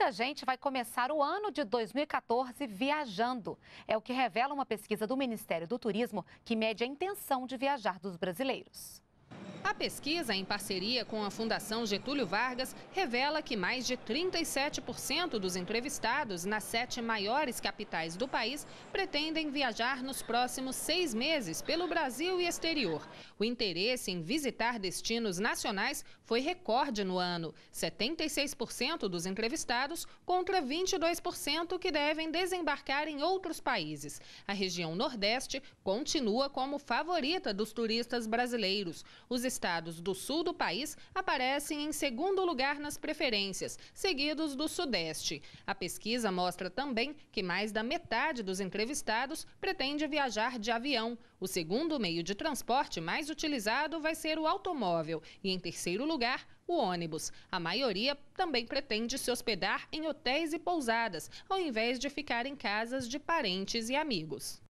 Muita gente vai começar o ano de 2014 viajando. É o que revela uma pesquisa do Ministério do Turismo que mede a intenção de viajar dos brasileiros. A pesquisa, em parceria com a Fundação Getúlio Vargas, revela que mais de 37% dos entrevistados nas sete maiores capitais do país pretendem viajar nos próximos seis meses pelo Brasil e exterior. O interesse em visitar destinos nacionais foi recorde no ano: 76% dos entrevistados contra 22% que devem desembarcar em outros países. A região Nordeste continua como favorita dos turistas brasileiros. Os estados do sul do país aparecem em segundo lugar nas preferências, seguidos do Sudeste. A pesquisa mostra também que mais da metade dos entrevistados pretende viajar de avião. O segundo meio de transporte mais utilizado vai ser o automóvel e, em terceiro lugar, o ônibus. A maioria também pretende se hospedar em hotéis e pousadas, ao invés de ficar em casas de parentes e amigos.